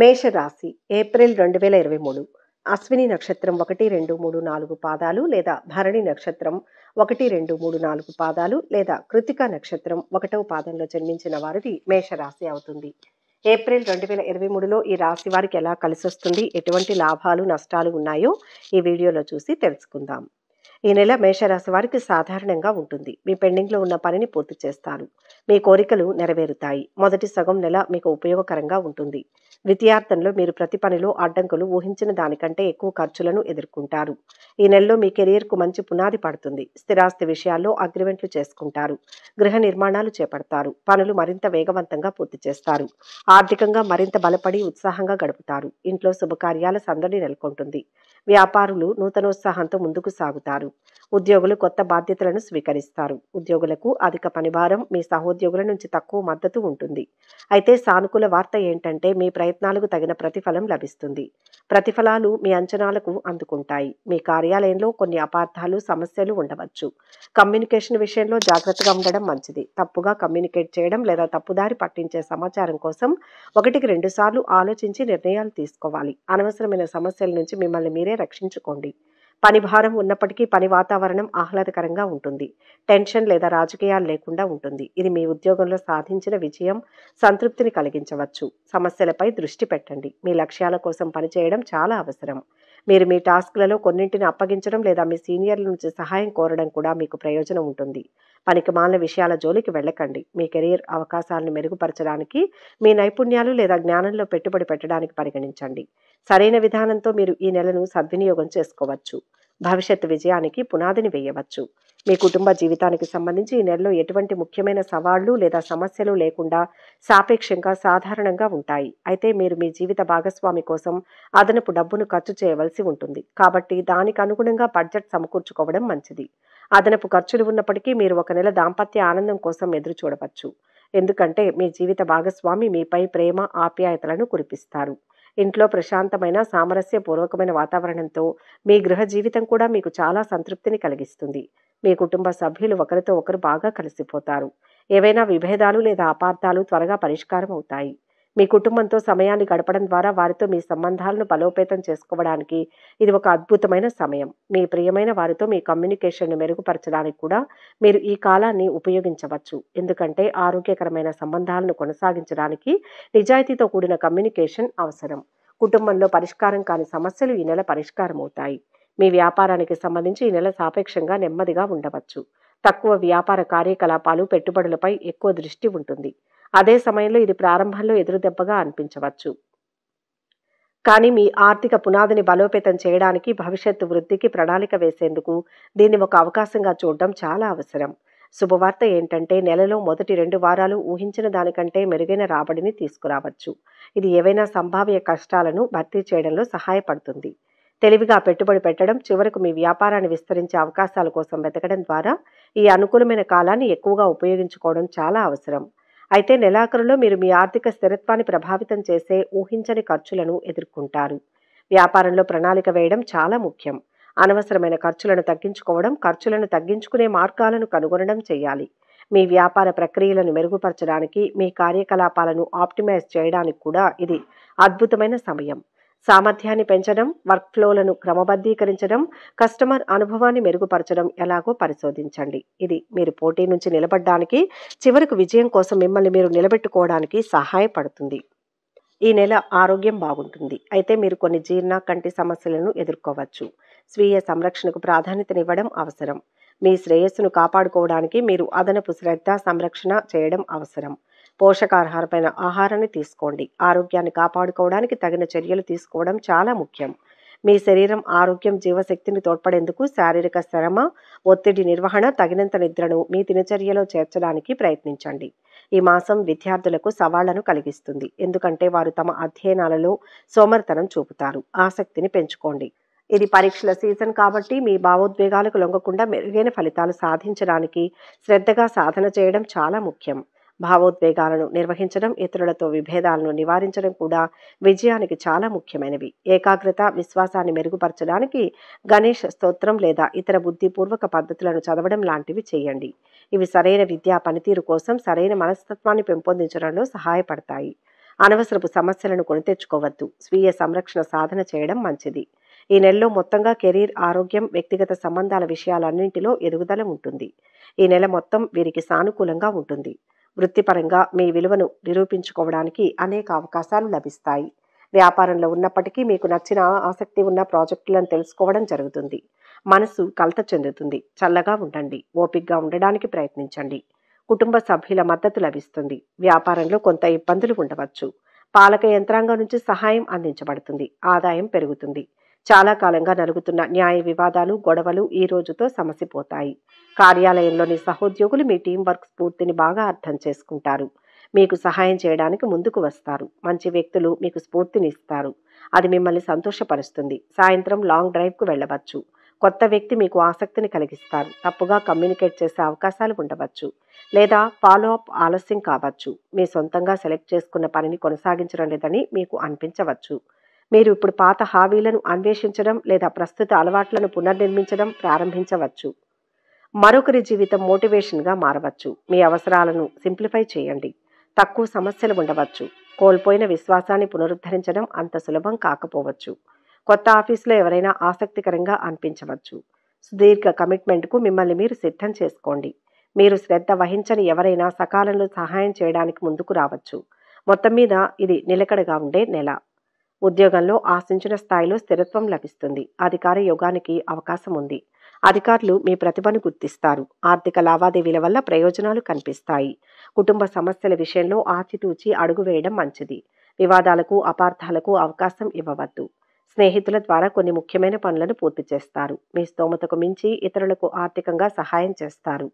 మేషరాశి ఏప్రిల్ రెండు వేల ఇరవై మూడు అశ్విని నక్షత్రం ఒకటి రెండు మూడు నాలుగు పాదాలు లేదా భరణి నక్షత్రం ఒకటి రెండు మూడు నాలుగు పాదాలు లేదా కృతిక నక్షత్రం ఒకటవ పాదంలో జన్మించిన వారిది మేషరాశి అవుతుంది ఏప్రిల్ రెండు వేల ఇరవై మూడులో ఈ రాశి వారికి ఎలా కలిసొస్తుంది ఎటువంటి లాభాలు నష్టాలు ఉన్నాయో ఈ వీడియోలో చూసి తెలుసుకుందాం ఈ నెల మేషరాశి వారికి సాధారణంగా ఉంటుంది మీ పెండింగ్లో ఉన్న పనిని పూర్తి చేస్తారు మీ కోరికలు నెరవేరుతాయి మొదటి సగం నెల మీకు ఉపయోగకరంగా ఉంటుంది ద్వితీయార్థంలో మీరు ప్రతి పనిలో అడ్డంకులు ఊహించిన దానికంటే ఎక్కువ ఖర్చులను ఎదుర్కొంటారు ఈ నెలలో మీ కెరియర్కు మంచి పునాది పడుతుంది స్థిరాస్తి విషయాల్లో అగ్రిమెంట్లు చేసుకుంటారు గృహ నిర్మాణాలు చేపడతారు పనులు మరింత వేగవంతంగా పూర్తి చేస్తారు ఆర్థికంగా మరింత బలపడి ఉత్సాహంగా గడుపుతారు ఇంట్లో శుభకార్యాల సందడి నెలకొంటుంది వ్యాపారులు నూతనోత్సాహంతో ముందుకు సాగుతారు ఉద్యోగులు కొత్త బాధ్యతలను స్వీకరిస్తారు ఉద్యోగులకు అధిక పనిభారం మీ సహోద్యోగుల నుంచి తక్కువ మద్దతు ఉంటుంది అయితే సానుకూల వార్త ఏంటంటే మీ ప్రయత్నాలకు తగిన ప్రతిఫలం లభిస్తుంది ప్రతిఫలాలు మీ అంచనాలకు అందుకుంటాయి మీ కార్యాలయంలో కొన్ని అపార్థాలు సమస్యలు ఉండవచ్చు కమ్యూనికేషన్ విషయంలో జాగ్రత్తగా ఉండడం మంచిది తప్పుగా కమ్యూనికేట్ చేయడం లేదా తప్పుదారి పట్టించే సమాచారం కోసం ఒకటికి రెండుసార్లు ఆలోచించి నిర్ణయాలు తీసుకోవాలి అనవసరమైన సమస్యల నుంచి మిమ్మల్ని మీరే రక్షించుకోండి పని భారం ఉన్నప్పటికీ పని వాతావరణం ఆహ్లాదకరంగా ఉంటుంది టెన్షన్ లేదా రాజకీయాలు లేకుండా ఉంటుంది ఇది మీ ఉద్యోగంలో సాధించిన విజయం సంతృప్తిని కలిగించవచ్చు సమస్యలపై దృష్టి పెట్టండి మీ లక్ష్యాల కోసం పనిచేయడం చాలా అవసరం మీరు మీ టాస్క్లలో కొన్నింటిని అప్పగించడం లేదా మీ సీనియర్ల నుంచి సహాయం కోరడం కూడా మీకు ప్రయోజనం ఉంటుంది పనికి మాలిన విషయాల జోలికి వెళ్ళకండి మీ కెరీర్ అవకాశాలను మెరుగుపరచడానికి మీ నైపుణ్యాలు లేదా జ్ఞానంలో పెట్టుబడి పెట్టడానికి పరిగణించండి సరైన విధానంతో మీరు ఈ నెలను సద్వినియోగం చేసుకోవచ్చు భవిష్యత్ విజయానికి పునాదిని వేయవచ్చు మీ కుటుంబ జీవితానికి సంబంధించి ఈ నెలలో ఎటువంటి ముఖ్యమైన సవాళ్లు లేదా సమస్యలు లేకుండా సాపేక్షంగా సాధారణంగా ఉంటాయి అయితే మీరు మీ జీవిత భాగస్వామి కోసం అదనపు డబ్బును ఖర్చు చేయవలసి ఉంటుంది కాబట్టి దానికి అనుగుణంగా బడ్జెట్ సమకూర్చుకోవడం మంచిది అదనపు ఖర్చులు ఉన్నప్పటికీ మీరు ఒక నెల దాంపత్య ఆనందం కోసం ఎదురు చూడవచ్చు ఎందుకంటే మీ జీవిత భాగస్వామి మీపై ప్రేమ ఆప్యాయతలను కురిపిస్తారు ఇంట్లో ప్రశాంతమైన సామరస్యపూర్వకమైన వాతావరణంతో మీ గృహ జీవితం కూడా మీకు చాలా సంతృప్తిని కలిగిస్తుంది మీ కుటుంబ సభ్యులు ఒకరితో ఒకరు బాగా కలిసిపోతారు ఏవైనా విభేదాలు లేదా అపార్థాలు త్వరగా పరిష్కారం అవుతాయి మీ కుటుంబంతో సమయాన్ని గడపడం ద్వారా వారితో మీ సంబంధాలను బలోపేతం చేసుకోవడానికి ఇది ఒక అద్భుతమైన సమయం మీ ప్రియమైన వారితో మీ కమ్యూనికేషన్ను మెరుగుపరచడానికి కూడా మీరు ఈ కాలాన్ని ఉపయోగించవచ్చు ఎందుకంటే ఆరోగ్యకరమైన సంబంధాలను కొనసాగించడానికి నిజాయితీతో కూడిన కమ్యూనికేషన్ అవసరం కుటుంబంలో పరిష్కారం కాని సమస్యలు ఈ నెల పరిష్కారం అవుతాయి మీ వ్యాపారానికి సంబంధించి ఈ నెల సాపేక్షంగా నెమ్మదిగా ఉండవచ్చు తక్కువ వ్యాపార కార్యకలాపాలు పెట్టుబడులపై ఎక్కువ దృష్టి ఉంటుంది అదే సమయంలో ఇది ప్రారంభంలో ఎదురుదెబ్బగా అనిపించవచ్చు కానీ మీ ఆర్థిక పునాదిని బలోపేతం చేయడానికి భవిష్యత్తు వృద్ధికి ప్రణాళిక వేసేందుకు దీన్ని ఒక అవకాశంగా చూడడం చాలా అవసరం శుభవార్త ఏంటంటే నెలలో మొదటి రెండు వారాలు ఊహించిన దానికంటే మెరుగైన రాబడిని తీసుకురావచ్చు ఇది ఏవైనా సంభావ్య కష్టాలను భర్తీ చేయడంలో సహాయపడుతుంది తెలివిగా పెట్టుబడి పెట్టడం చివరకు మీ వ్యాపారాన్ని విస్తరించే అవకాశాల కోసం వెతకడం ద్వారా ఈ అనుకూలమైన కాలాన్ని ఎక్కువగా ఉపయోగించుకోవడం చాలా అవసరం అయితే నెలాఖరులో మీరు మీ ఆర్థిక స్థిరత్వాన్ని ప్రభావితం చేసే ఊహించని ఖర్చులను ఎదుర్కొంటారు వ్యాపారంలో ప్రణాళిక వేయడం చాలా ముఖ్యం అనవసరమైన ఖర్చులను తగ్గించుకోవడం ఖర్చులను తగ్గించుకునే మార్గాలను కనుగొనడం చేయాలి మీ వ్యాపార ప్రక్రియలను మెరుగుపరచడానికి మీ కార్యకలాపాలను ఆప్టిమైజ్ చేయడానికి కూడా ఇది అద్భుతమైన సమయం సామర్థ్యాన్ని పెంచడం వర్క్ఫ్లోలను క్రమబద్ధీకరించడం కస్టమర్ అనుభవాన్ని మెరుగుపరచడం ఎలాగో పరిశోధించండి ఇది మీరు పోటీ నుంచి నిలబడడానికి చివరకు విజయం కోసం మిమ్మల్ని మీరు నిలబెట్టుకోవడానికి సహాయపడుతుంది ఈ నెల ఆరోగ్యం బాగుంటుంది అయితే మీరు కొన్ని జీర్ణ కంటి సమస్యలను ఎదుర్కోవచ్చు స్వీయ సంరక్షణకు ప్రాధాన్యతనివ్వడం అవసరం మీ శ్రేయస్సును కాపాడుకోవడానికి మీరు అదనపు శ్రద్ధ సంరక్షణ చేయడం అవసరం పోషకాహారమైన ఆహారాన్ని తీసుకోండి ఆరోగ్యాన్ని కాపాడుకోవడానికి తగిన చర్యలు తీసుకోవడం చాలా ముఖ్యం మీ శరీరం ఆరోగ్యం జీవశక్తిని తోడ్పడేందుకు శారీరక శ్రమ ఒత్తిడి నిర్వహణ తగినంత నిద్రను మీ దినచర్యలో చేర్చడానికి ప్రయత్నించండి ఈ మాసం విద్యార్థులకు సవాళ్లను కలిగిస్తుంది ఎందుకంటే వారు తమ అధ్యయనాలలో సోమర్తనం చూపుతారు ఆసక్తిని పెంచుకోండి ఇది పరీక్షల సీజన్ కాబట్టి మీ భావోద్వేగాలకు లొంగకుండా మెరుగైన ఫలితాలు సాధించడానికి శ్రద్ధగా సాధన చేయడం చాలా ముఖ్యం భావోద్వేగాలను నిర్వహించడం ఇతరులతో విభేదాలను నివారించడం కూడా విజయానికి చాలా ముఖ్యమైనవి ఏకాగ్రత విశ్వాసాన్ని మెరుగుపరచడానికి గణేష్ స్తోత్రం లేదా ఇతర బుద్ధిపూర్వక పద్ధతులను చదవడం లాంటివి చేయండి ఇవి సరైన విద్యా పనితీరు కోసం సరైన మనస్తత్వాన్ని పెంపొందించడంలో సహాయపడతాయి అనవసరపు సమస్యలను కొని తెచ్చుకోవద్దు స్వీయ సంరక్షణ సాధన చేయడం మంచిది ఈ నెలలో మొత్తంగా కెరీర్ ఆరోగ్యం వ్యక్తిగత సంబంధాల విషయాలన్నింటిలో ఎదుగుదల ఉంటుంది ఈ నెల మొత్తం వీరికి సానుకూలంగా ఉంటుంది వృత్తిపరంగా మీ విలువను నిరూపించుకోవడానికి అనేక అవకాశాలు లభిస్తాయి వ్యాపారంలో ఉన్నప్పటికీ మీకు నచ్చిన ఆసక్తి ఉన్న ప్రాజెక్టులను తెలుసుకోవడం జరుగుతుంది మనసు కలత చెందుతుంది చల్లగా ఉండండి ఓపిక్గా ఉండడానికి ప్రయత్నించండి కుటుంబ సభ్యుల మద్దతు లభిస్తుంది వ్యాపారంలో కొంత ఇబ్బందులు ఉండవచ్చు పాలక యంత్రాంగం నుంచి సహాయం అందించబడుతుంది ఆదాయం పెరుగుతుంది చాలా కాలంగా నలుగుతున్న న్యాయ వివాదాలు గొడవలు ఈ రోజుతో సమసిపోతాయి కార్యాలయంలోని సహోద్యోగులు మీ టీం వర్క్ స్ఫూర్తిని బాగా అర్థం చేసుకుంటారు మీకు సహాయం చేయడానికి ముందుకు వస్తారు మంచి వ్యక్తులు మీకు స్ఫూర్తిని ఇస్తారు అది మిమ్మల్ని సంతోషపరుస్తుంది సాయంత్రం లాంగ్ డ్రైవ్కు వెళ్ళవచ్చు కొత్త వ్యక్తి మీకు ఆసక్తిని కలిగిస్తారు తప్పుగా కమ్యూనికేట్ చేసే అవకాశాలు ఉండవచ్చు లేదా ఫాలో అప్ ఆలస్యం కావచ్చు మీ సొంతంగా సెలెక్ట్ చేసుకున్న పనిని కొనసాగించడం లేదని మీకు అనిపించవచ్చు మీరు ఇప్పుడు పాత హావీలను అన్వేషించడం లేదా ప్రస్తుత అలవాట్లను పునర్నిర్మించడం ప్రారంభించవచ్చు మరొకరి జీవితం మోటివేషన్గా మారవచ్చు మీ అవసరాలను సింప్లిఫై చేయండి తక్కువ సమస్యలు ఉండవచ్చు కోల్పోయిన విశ్వాసాన్ని పునరుద్ధరించడం అంత సులభం కాకపోవచ్చు కొత్త ఆఫీసులో ఎవరైనా ఆసక్తికరంగా అనిపించవచ్చు సుదీర్ఘ కమిట్మెంట్కు మిమ్మల్ని మీరు సిద్ధం చేసుకోండి మీరు శ్రద్ధ వహించని ఎవరైనా సకాలంలో సహాయం చేయడానికి ముందుకు రావచ్చు మొత్తం మీద ఇది నిలకడగా ఉండే నెల ఉద్యోగంలో ఆశించిన స్థాయిలో స్థిరత్వం లభిస్తుంది అధికార యోగానికి అవకాశం ఉంది అధికారులు మీ ప్రతిభను గుర్తిస్తారు ఆర్థిక లావాదేవీల వల్ల ప్రయోజనాలు కనిపిస్తాయి కుటుంబ సమస్యల విషయంలో ఆచితూచి అడుగు వేయడం మంచిది వివాదాలకు అపార్థాలకు అవకాశం ఇవ్వవద్దు స్నేహితుల ద్వారా కొన్ని ముఖ్యమైన పనులను పూర్తి చేస్తారు మీ స్తోమతకు మించి ఇతరులకు ఆర్థికంగా సహాయం చేస్తారు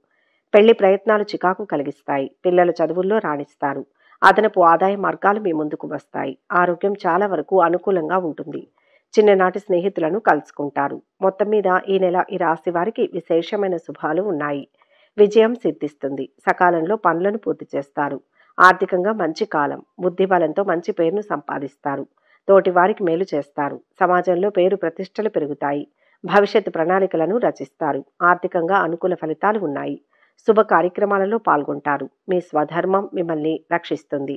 పెళ్లి ప్రయత్నాలు చికాకు కలిగిస్తాయి పిల్లల చదువుల్లో రాణిస్తారు అదనపు ఆదాయ మార్గాలు మీ ముందుకు వస్తాయి ఆరోగ్యం చాలా వరకు అనుకూలంగా ఉంటుంది చిన్ననాటి స్నేహితులను కలుసుకుంటారు మొత్తం మీద ఈ నెల ఈ రాశి వారికి విశేషమైన శుభాలు ఉన్నాయి విజయం సిద్ధిస్తుంది సకాలంలో పనులను పూర్తి చేస్తారు ఆర్థికంగా మంచి కాలం బుద్ధిబలంతో మంచి పేరును సంపాదిస్తారు తోటి వారికి మేలు చేస్తారు సమాజంలో పేరు ప్రతిష్టలు పెరుగుతాయి భవిష్యత్తు ప్రణాళికలను రచిస్తారు ఆర్థికంగా అనుకూల ఫలితాలు ఉన్నాయి శుభ కార్యక్రమాలలో పాల్గొంటారు మీ స్వధర్మం మిమ్మల్ని రక్షిస్తుంది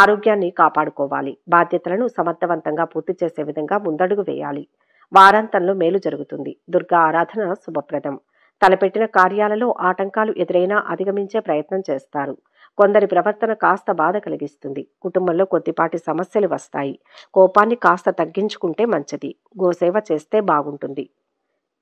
ఆరోగ్యాన్ని కాపాడుకోవాలి బాధ్యతలను సమర్థవంతంగా పూర్తి చేసే విధంగా ముందడుగు వేయాలి వారాంతంలో మేలు జరుగుతుంది దుర్గా ఆరాధన శుభప్రదం తలపెట్టిన కార్యాలలో ఆటంకాలు ఎదురైనా అధిగమించే ప్రయత్నం చేస్తారు కొందరి ప్రవర్తన కాస్త బాధ కలిగిస్తుంది కుటుంబంలో కొద్దిపాటి సమస్యలు వస్తాయి కోపాన్ని కాస్త తగ్గించుకుంటే మంచిది గోసేవ చేస్తే బాగుంటుంది